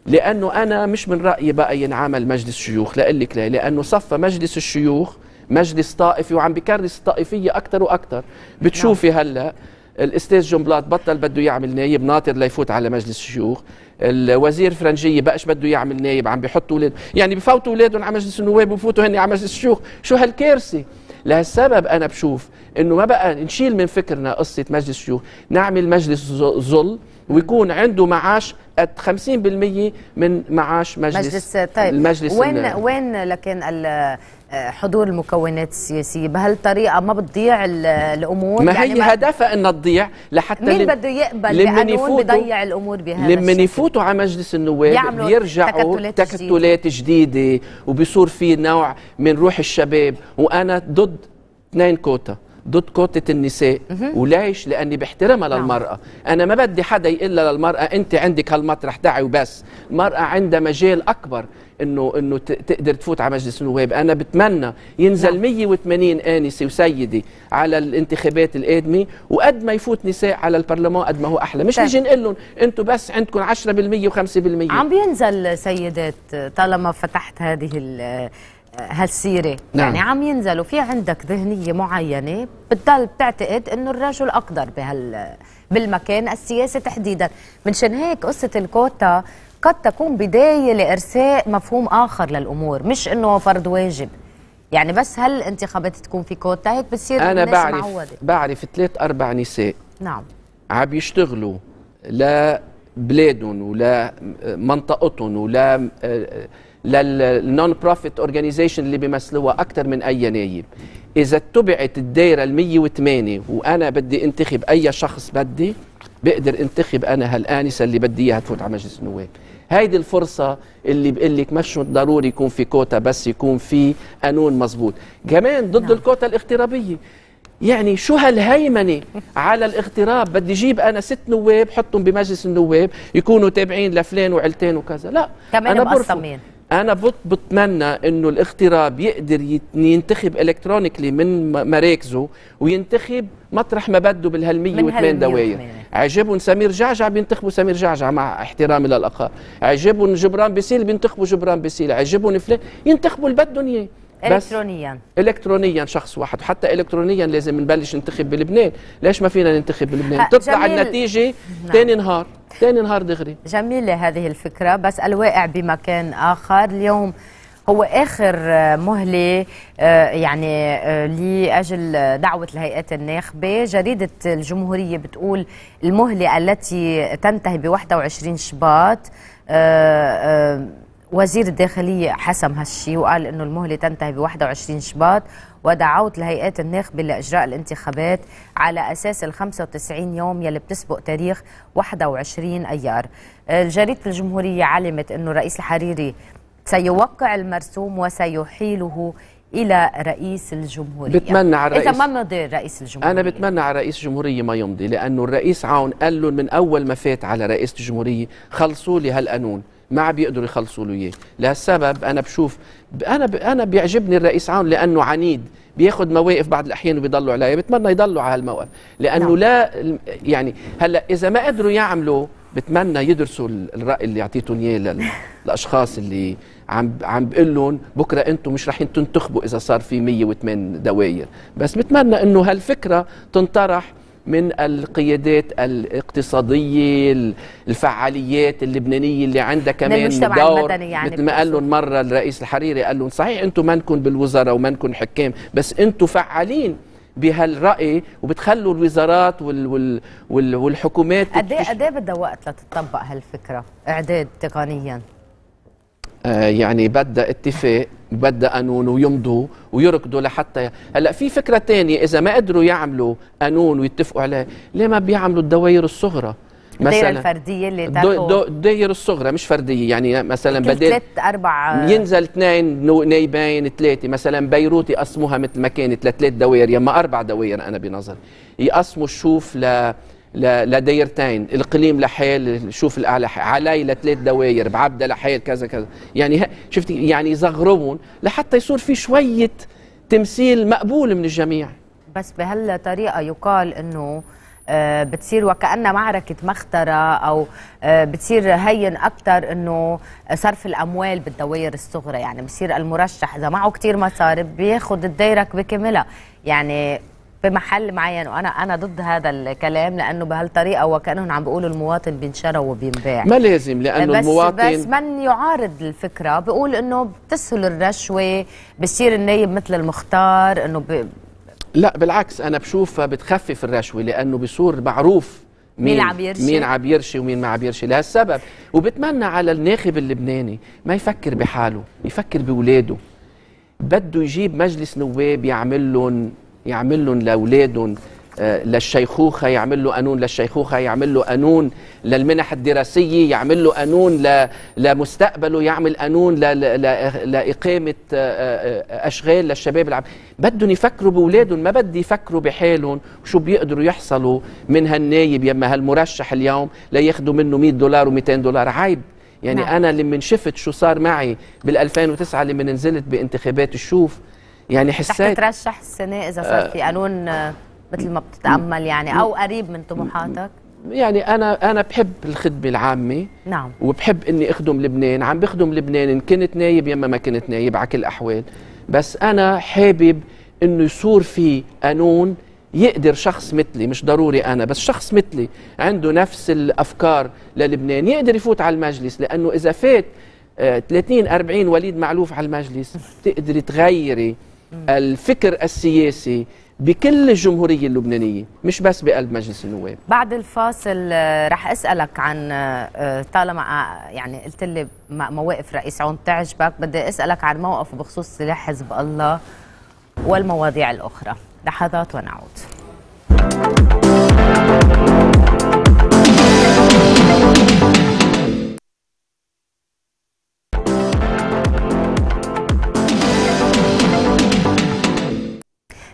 لانه انا مش من رايي بقى ينعمل مجلس شيوخ لقلك لك ليه لانه صفى مجلس الشيوخ مجلس طائفي وعم بكرس الطائفيه اكثر واكثر بتشوفي نعم. هلا الاستاذ جنبلاط بطل بده يعمل نايب ناطر ليفوت على مجلس الشيوخ الوزير فرنجيه بقاش بده يعمل نايب عم بيحط اولاده يعني بفوتوا اولادهم على مجلس النواب وبفوتوا هن على مجلس الشيوخ شو هالكارثه لهالسبب انا بشوف انه ما بقى نشيل من فكرنا قصه مجلس الشيوخ نعمل مجلس ظل ويكون عنده معاش قد 50% من معاش مجلس مجلس طيب المجلس وين وين لكن حضور المكونات السياسيه بهالطريقه ما بتضيع الامور ما يعني هي هدفها انها تضيع لحتى مين بده يقبل لمن بضيع الامور بهذا لمن يفوتوا على مجلس النواب بيرجعوا تكتلات, تكتلات جديدة. جديده وبيصير في نوع من روح الشباب وانا ضد اثنين كوتا ضد كوتة النساء وليش لأني بحترمها نعم. للمرأة أنا ما بدي حدا يقول للمرأة أنت عندك هالمطرح دعي وبس المرأة عندها مجال أكبر انه انه تقدر تفوت على مجلس النواب انا بتمنى ينزل 180 نعم. انسه وسيده على الانتخابات القادمه وقد ما يفوت نساء على البرلمان قد ما هو احلى مش طيب. نيجي نقول لهم انتم بس عندكم 10% و5% عم بينزل سيدات طالما فتحت هذه هالسيره نعم. يعني عم ينزلوا في عندك ذهنيه معينه بتضل بتعتقد انه الرجل اقدر بهال بالمكان السياسي تحديدا منشان هيك قصه الكوتا قد تكون بدايه لارساء مفهوم اخر للامور مش انه فرض واجب يعني بس هل الانتخابات تكون في كوتا هيك بتصير انا بعرف معودة. بعرف ثلاث اربع نساء نعم عم يشتغلوا لبلادهم بلادهم ولا منطقتهم ولا آه، للنون بروفيت اورجانيزيشن اللي بيمثلوها اكثر من اي نايب اذا اتبعت الدايره ال 108 وانا بدي انتخب اي شخص بدي بقدر انتخب انا هالانسه اللي بدي اياها تفوت على مجلس النواب هيدي الفرصة اللي بقول لك مش ضروري يكون في كوتا بس يكون في قانون مزبوط كمان ضد نعم. الكوتا الاغترابية يعني شو هالهيمنة على الاغتراب بدي جيب أنا ست نواب حطهم بمجلس النواب يكونوا تابعين لفلان وعلتين وكذا لا كمان أنا برفض انا بتمنى انه الاغتراب يقدر ينتخب الكترونيكلي من مراكزه وينتخب مطرح ما بده بال 108 دواير عجبهم سمير جعجع بينتخبوا سمير جعجع مع احترامي للاقار عجبهم جبران بيسيل بينتخبوا جبران بيسيل عجبهم فلان ينتخبوا اللي بدهم اياه الكترونيا الكترونيا شخص واحد وحتى الكترونيا لازم نبلش ننتخب بلبنان ليش ما فينا ننتخب بلبنان تطلع النتيجه نعم. تاني نهار ثاني نهار دغري جميلة هذه الفكرة بس الواقع بمكان آخر اليوم هو اخر آه، مهله آه، يعني آه، لاجل دعوه الهيئات الناخبه جريده الجمهوريه بتقول المهله التي تنتهي ب 21 شباط وزير الداخليه حسم هالشي وقال انه المهله تنتهي ب 21 شباط ودعوت لهيئات الناخب لإجراء الانتخابات على أساس ال 95 يوم يلي بتسبق تاريخ 21 أيار جريدة الجمهورية علمت أنه الرئيس الحريري سيوقع المرسوم وسيحيله الى رئيس الجمهوريه بتمنى على الرئيس اذا ما مضي رئيس الجمهوريه انا بتمنى على رئيس الجمهوريه ما يمضي لانه الرئيس عون قال له من اول ما فات على رئيس الجمهوريه خلصوا لي هالقانون ما عم بيقدروا يخلصوا له اياه لهالسبب انا بشوف انا ب... انا بيعجبني الرئيس عون لانه عنيد بياخذ مواقف بعض الاحيان وبيضلوا عليها بتمنى يضلوا على هالموقف لانه نعم. لا يعني هلا اذا ما قدروا يعملوا بتمنى يدرسوا الراي اللي اعطيتهم اياه للاشخاص اللي عم عم بقول لهم بكره انتم مش رايحين تنتخبوا اذا صار في 108 دواير بس بتمنى انه هالفكره تنطرح من القيادات الاقتصاديه الفعاليات اللبنانيه اللي عندها كمان دور يعني مثل ما قال لهم مره الرئيس الحريري قال لهم صحيح انتم منكم بالوزراء ومنكم حكام بس انتم فعالين بهالراي وبتخلوا الوزارات وال وال وال والحكومات قد ايه قد ايه بدها وقت لتطبق هالفكره اعداد تقنيا آه، يعني بدأ اتفاق بدأ قانون ويمضوا ويركضوا لحتى هلا في فكره ثانيه اذا ما قدروا يعملوا قانون ويتفقوا عليه ليه ما بيعملوا الدوائر الصغرى مثلا الدائره الفرديه اللي تاخذ الدائره الصغرى مش فرديه يعني مثلا بدل ثلاث اربع آه. ينزل اثنين نايبين ثلاثه مثلا بيروت يقسموها مثل ما كانت لثلاث دوائر يا اما اربع دوائر انا بنظري يقسموا الشوف ل لدايرتين القليم لحيل شوف الاعلى حيل علي لثلاث دواير بعبده لحيل كذا كذا يعني شفت يعني يزغربون لحتى يصير في شويه تمثيل مقبول من الجميع بس بهالطريقه يقال انه آه، بتصير وكأنها معركة مخترة أو آه، بتصير هين أكثر أنه صرف الأموال بالدوائر الصغرى يعني بصير المرشح إذا معه كثير مصاري بياخذ الدايرك بكاملها يعني بمحل معين وانا انا ضد هذا الكلام لانه بهالطريقه وكانهم عم بيقولوا المواطن بينشرى وبينباع ما لازم لانه بس المواطن بس من يعارض الفكره بيقول انه بتسهل الرشوه بصير النايب مثل المختار انه ب... لا بالعكس انا بشوفها بتخفف الرشوه لانه بصور معروف مين, مين عم يرشي مين عم يرشي ومين ما عم يرشي لهالسبب وبتمنى على الناخب اللبناني ما يفكر بحاله يفكر باولاده بده يجيب مجلس نواب يعمل لهم يعمل لهم لاولادهم آه، للشيخوخة يعمل له قانون للشيخوخة يعمل له قانون للمنح الدراسية يعمل له قانون لمستقبله يعمل قانون لإقامة آه، آه، أشغال للشباب العام بدهم يفكروا بأولادهم ما بدي يفكروا بحالهم شو بيقدروا يحصلوا من هالنايب يما هالمرشح اليوم لياخذوا منه 100 دولار و200 دولار عيب يعني نعم. أنا لما شفت شو صار معي بال2009 لما نزلت بانتخابات الشوف يعني حسيت رح تترشح السنه اذا صار آه. في قانون آه، مثل ما بتتامل يعني او قريب من طموحاتك يعني انا انا بحب الخدمه العامه نعم وبحب اني اخدم لبنان عم بخدم لبنان ان كنت نايب يما ما كنت نايب على كل الاحوال بس انا حابب انه يصير في قانون يقدر شخص مثلي مش ضروري انا بس شخص مثلي عنده نفس الافكار للبنان يقدر يفوت على المجلس لانه اذا فات 30 آه، 40 وليد معلوف على المجلس تقدري تغيري الفكر السياسي بكل الجمهورية اللبنانية مش بس بقلب مجلس النواب بعد الفاصل آه، رح أسألك عن آه، آه، طالما يعني قلت لي مواقف رئيس عون تعجبك بدي أسألك عن موقفه بخصوص سلاح حزب الله والمواضيع الأخرى لحظات ونعود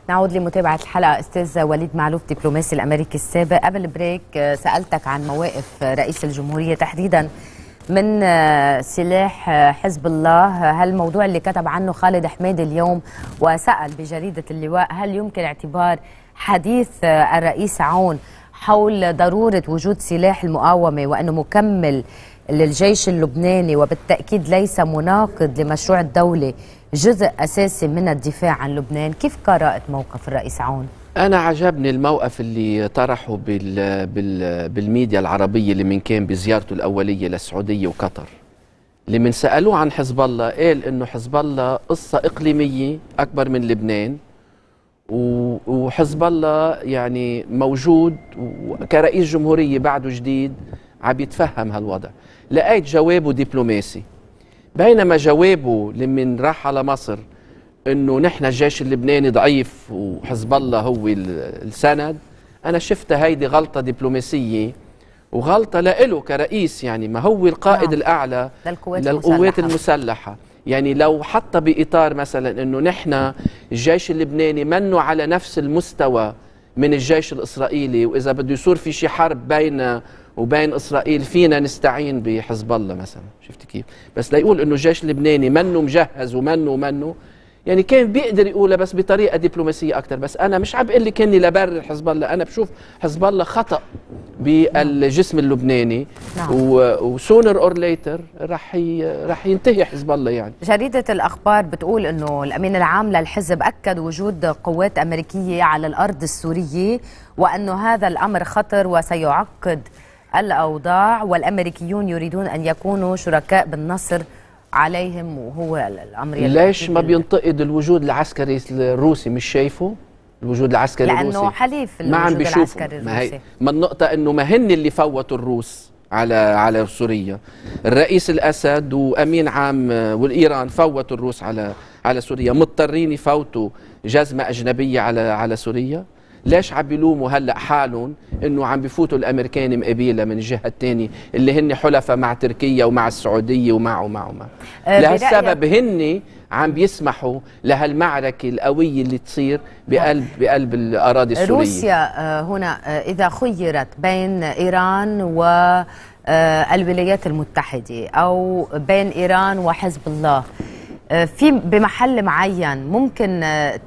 نعود لمتابعة الحلقة أستاذ وليد معلوف دبلوماسي الأمريكي السابق قبل البريك آه، سألتك عن مواقف آه، رئيس الجمهورية تحديدا من آه، سلاح حزب الله هل الموضوع اللي كتب عنه خالد حميد اليوم وسأل بجريدة اللواء هل يمكن اعتبار حديث الرئيس عون حول ضرورة وجود سلاح المقاومة وأنه مكمل للجيش اللبناني وبالتأكيد ليس مناقض لمشروع الدولة جزء أساسي من الدفاع عن لبنان كيف قرأت موقف الرئيس عون؟ أنا عجبني الموقف اللي طرحه بال بال بالميديا العربية اللي من كان بزيارته الأولية للسعودية وقطر اللي من سألوه عن حزب الله قال إنه حزب الله قصة إقليمية أكبر من لبنان وحزب الله يعني موجود وكرئيس جمهورية بعده جديد عم يتفهم هالوضع لقيت جوابه دبلوماسي بينما جوابه لمن راح على مصر انه نحن الجيش اللبناني ضعيف وحزب الله هو السند انا شفت هيدي غلطه دبلوماسيه وغلطه لإله كرئيس يعني ما هو القائد نعم. الاعلى للقوات, للقوات المسلحة. المسلحه يعني لو حتى باطار مثلا انه نحن الجيش اللبناني منه على نفس المستوى من الجيش الإسرائيلي وإذا بده يصير في شي حرب بين وبين إسرائيل فينا نستعين بحزب الله مثلا شفت كيف بس ليقول إنه الجيش اللبناني منه مجهز ومنه ومنه يعني كان بيقدر يقولها بس بطريقه دبلوماسيه اكثر بس انا مش عم بقول لك اني لبرر حزب الله انا بشوف حزب الله خطا بالجسم اللبناني نعم. وسونر اور ليتر رح رح ينتهي حزب الله يعني جريده الاخبار بتقول انه الامين العام للحزب اكد وجود قوات امريكيه على الارض السوريه وانه هذا الامر خطر وسيعقد الاوضاع والامريكيون يريدون ان يكونوا شركاء بالنصر عليهم وهو الامر ليش ما بينتقد الوجود العسكري الروسي مش شايفه الوجود العسكري لأنه الروسي لانه حليف ما عم بيشوفه ما, هي ما النقطه انه ما هن اللي فوتوا الروس على على سوريا الرئيس الاسد وامين عام آه، والايران فوتوا الروس على على سوريا مضطرين يفوتوا جزمه اجنبيه على على سوريا ليش عم بيلوموا هلا حالهم انه عم بفوتوا الامريكان مقابيله من الجهه الثانيه اللي هن حلفاء مع تركيا ومع السعوديه ومع ومع ومع آه، لهالسبب هن عم بيسمحوا لهالمعركة القوية اللي تصير بقلب آه. بقلب الأراضي السورية روسيا آه، هنا إذا خيرت بين إيران و الولايات المتحدة أو بين إيران وحزب الله آه، في بمحل معين ممكن آه،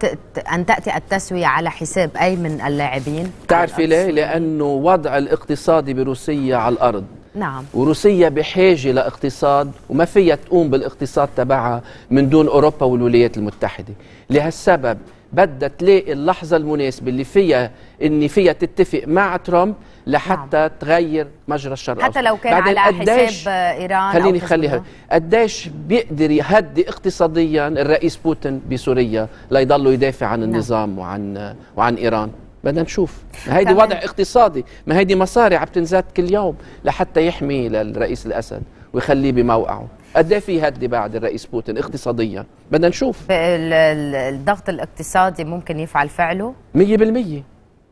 ان تاتي التسويه على حساب اي من اللاعبين بتعرفي ليه لانه وضع الاقتصادي بروسيا على الارض نعم وروسيا بحاجه لاقتصاد وما فيها تقوم بالاقتصاد تبعها من دون اوروبا والولايات المتحده لهالسبب بدها تلاقي اللحظه المناسبه اللي فيها ان فيها تتفق مع ترامب لحتى نعم. تغير مجرى الشرق حتى لو كان على حساب ايران خليني خليها قديش بيقدر يهدي اقتصاديا الرئيس بوتين بسوريا ليضلوا يدافع عن نعم. النظام نعم. وعن وعن ايران بدنا نشوف هيدي وضع اقتصادي ما هيدي مصاري عم تنزاد كل يوم لحتى يحمي للرئيس الاسد ويخليه بموقعه قد ايه في هدي بعد الرئيس بوتين اقتصاديا بدنا نشوف الضغط الاقتصادي ممكن يفعل فعله 100%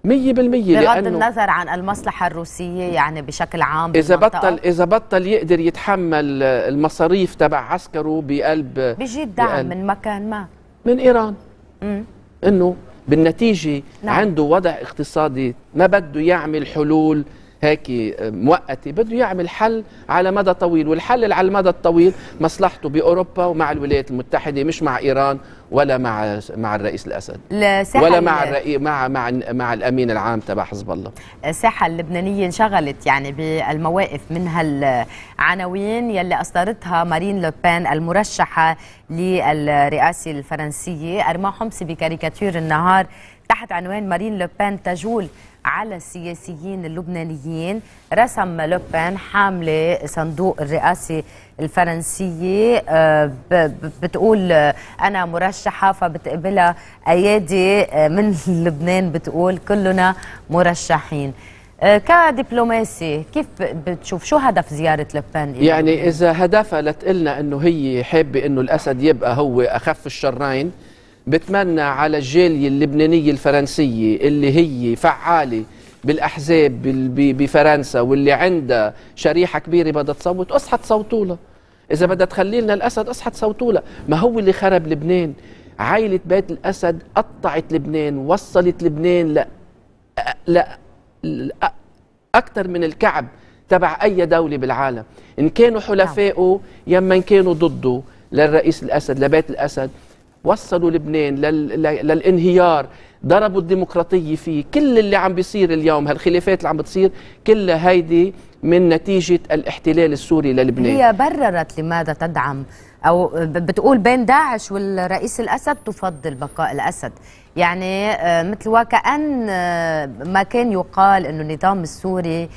مية بالمية بغض النظر عن المصلحة الروسية يعني بشكل عام إذا بطل إذا بطل يقدر يتحمل المصاريف تبع عسكره بقلب بيجي الدعم بقلب من مكان ما من إيران إنه بالنتيجة نعم. عنده وضع اقتصادي ما بده يعمل حلول هيك مؤقتة بده يعمل حل على مدى طويل والحل اللي على المدى الطويل مصلحته بأوروبا ومع الولايات المتحدة مش مع إيران ولا مع مع الرئيس الاسد ولا مع مع مع مع الامين العام تبع حزب الله الساحه اللبنانيه انشغلت يعني بالمواقف من هالعناوين يلي اصدرتها مارين لوبان المرشحه للرئاسه الفرنسيه ارماحهم حمصي بكاريكاتير النهار تحت عنوان مارين لوبان تجول على السياسيين اللبنانيين رسم لوبان حاملة صندوق الرئاسة الفرنسية آه، بتقول آه، أنا مرشحة فبتقبلها أيادي آه، من لبنان بتقول كلنا مرشحين كدبلوماسي كيف بتشوف شو هدف زيارة لوبان يعني إذا هدفها لتقلنا أنه هي حابة أنه الأسد يبقى هو أخف الشرين بتمنى على الجالية اللبنانية الفرنسية اللي هي فعالة بالأحزاب بفرنسا واللي عندها شريحة كبيرة بدها تصوت اصحى تصوتوا لها إذا بدها تخلي لنا الأسد اصحى تصوتوا لها ما هو اللي خرب لبنان عائلة بيت الأسد قطعت لبنان وصلت لبنان لا لا, أكثر من الكعب تبع أي دولة بالعالم إن كانوا نعم. حلفائه يما كانوا ضده للرئيس الأسد لبيت الأسد وصلوا لبنان للانهيار ضربوا الديمقراطية فيه كل اللي عم بيصير اليوم هالخلافات اللي عم بتصير كلها هيدي من نتيجة الاحتلال السوري للبنان هي بررت لماذا تدعم أو بتقول بين داعش والرئيس الأسد تفضل بقاء الأسد يعني آه، مثل وكأن آه، ما كان يقال أنه النظام السوري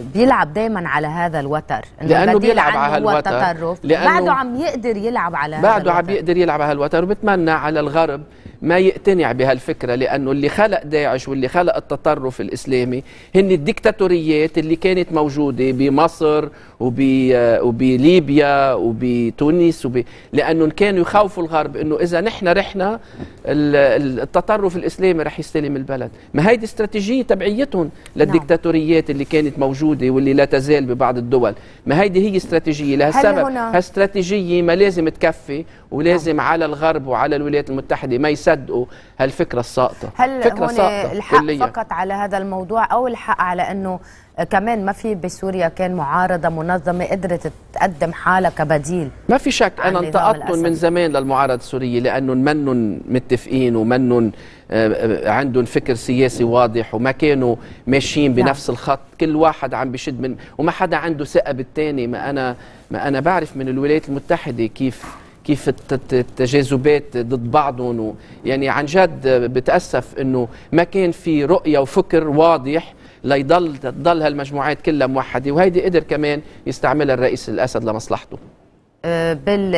بيلعب دايما على هذا الوتر إن لانه بيلعب على الوتر لانه بعده عم يقدر يلعب على بعده عم يقدر يلعب على الوتر وبتمنى على الغرب ما يقتنع بهالفكرة لأنه اللي خلق داعش واللي خلق التطرف الإسلامي هن الدكتاتوريات اللي كانت موجودة بمصر وبليبيا وبتونس وب... لأنهم كانوا يخوفوا الغرب أنه إذا نحن رحنا التطرف الإسلامي رح يستلم البلد ما هيدي استراتيجية تبعيتهم نعم. للدكتاتوريات اللي كانت موجودة واللي لا تزال ببعض الدول ما هيدي هي استراتيجية لهالسبب هالاستراتيجية ما لازم تكفي ولازم نعم. على الغرب وعلى الولايات المتحده ما يصدقوا هالفكره الساقطه هل فكره هون ساقطه الحق كلية. فقط على هذا الموضوع او الحق على انه كمان ما في بسوريا كان معارضه منظمه قدرت تقدم حالها كبديل ما في شك انا انتقدتهم من زمان للمعارضه السوريه لانهم منهم متفقين ومنهم آه، آه، عندهم فكر سياسي واضح وما كانوا ماشيين نعم. بنفس نعم. الخط كل واحد عم بشد من وما حدا عنده ثقه بالثاني ما انا ما انا بعرف من الولايات المتحده كيف كيف التجاذبات ضد بعضهم يعني عن جد بتاسف انه ما كان في رؤيه وفكر واضح ليضل تضل هالمجموعات كلها موحده وهيدي قدر كمان يستعملها الرئيس الاسد لمصلحته آه، بال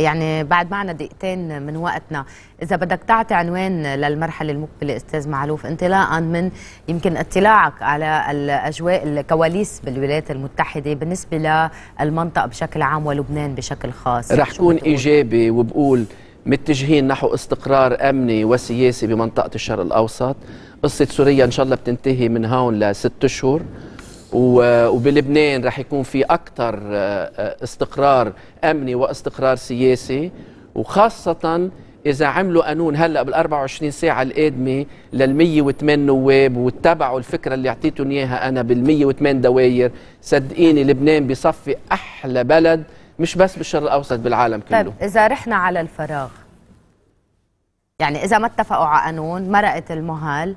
يعني بعد معنا دقيقتين من وقتنا اذا بدك تعطي عنوان للمرحله المقبله استاذ معلوف انطلاقا من يمكن اطلاعك على الاجواء الكواليس بالولايات المتحده بالنسبه للمنطقه بشكل عام ولبنان بشكل خاص رح كون ايجابي وبقول متجهين نحو استقرار امني وسياسي بمنطقه الشرق الاوسط قصه سوريا ان شاء الله بتنتهي من هون لست اشهر وبلبنان رح يكون في أكثر آه، آه، استقرار أمني واستقرار سياسي وخاصة إذا عملوا قانون هلا بال 24 ساعة القادمة لل 108 نواب واتبعوا الفكرة اللي أعطيتهم إياها أنا بال 108 دواير صدقيني لبنان بصفي أحلى بلد مش بس بالشرق الأوسط بالعالم كله طيب إذا رحنا على الفراغ يعني إذا ما اتفقوا على قانون مرقت المهال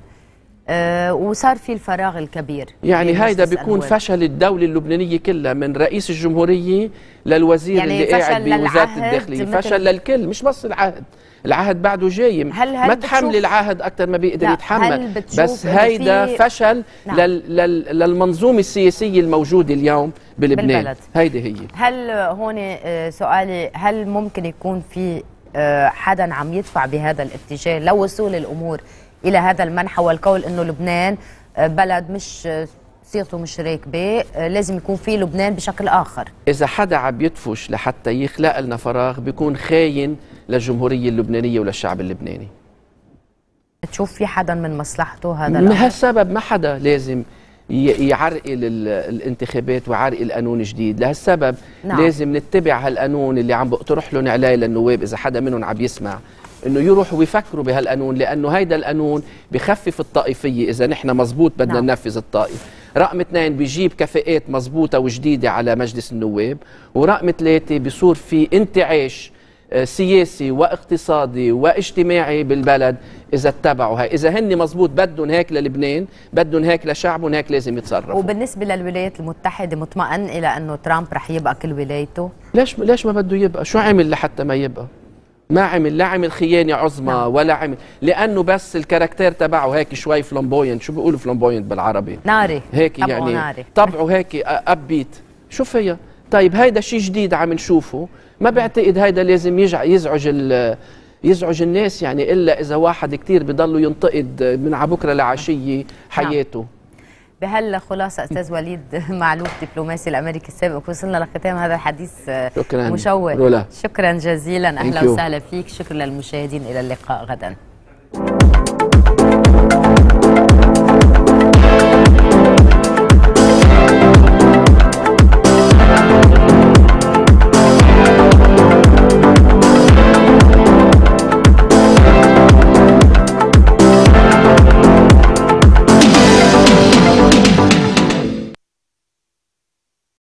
آه، وصار في الفراغ الكبير يعني هيدا بيكون فشل الدولة اللبنانية كلها من رئيس الجمهورية للوزير يعني اللي قاعد بوزارة الداخلية فشل للكل مش بس العهد العهد بعده جاي هل هل ما تحمل العهد اكثر ما بيقدر يتحمل بس هيدا فشل نعم. لل لل للمنظومه السياسيه الموجوده اليوم بلبنان بالبلد. هيدي هي هل هون آه، سؤالي هل ممكن يكون في آه، حدا عم يدفع بهذا الاتجاه لوصول الامور الى هذا المنحى والقول انه لبنان آه، بلد مش صيغته آه، مش راكبه آه، لازم يكون في لبنان بشكل اخر اذا حدا عم يدفش لحتى يخلق لنا فراغ بيكون خاين للجمهوريه اللبنانيه وللشعب اللبناني تشوف في حدا من مصلحته هذا من هالسبب ما حدا لازم يعرقل الانتخابات ويعرقل قانون جديد لهالسبب نعم. لازم نتبع هالقانون اللي عم بقترح لهم عليه للنواب اذا حدا منهم عم يسمع انه يروحوا ويفكروا بهالقانون لانه هيدا القانون بخفف الطائفيه اذا نحن مزبوط بدنا نعم. ننفذ الطائف رقم اثنين بيجيب كفاءات مزبوطه وجديده على مجلس النواب ورقم ثلاثه بصير في انتعاش آه، سياسي واقتصادي واجتماعي بالبلد اذا اتبعوا هاي اذا هن مزبوط بدهم هيك للبنان بدهم هيك لشعبهم هيك لازم يتصرفوا وبالنسبه للولايات المتحده مطمئن الى انه ترامب رح يبقى كل ولايته ليش ليش ما بده يبقى شو عمل لحتى ما يبقى ما عمل لا عمل خيانه عظمى نعم. ولا عمل لانه بس الكاركتير تبعه هيك شوي فلامبوينت شو بيقولوا فلامبوينت بالعربي ناري هيك يعني ناري. طبعه هيك ابيت شو فيها طيب هيدا شيء جديد عم نشوفه ما بعتقد هيدا لازم يزعج يزعج الناس يعني الا اذا واحد كثير بضله ينتقد من على بكره لعشيه نعم. حياته نعم. بهلا خلاصه استاذ وليد معلوف دبلوماسي الامريكي السابق وصلنا لختام هذا الحديث آه، شكرا مشوق رولا. شكرا جزيلا اهلا وسهلا فيك شكرا للمشاهدين الى اللقاء غدا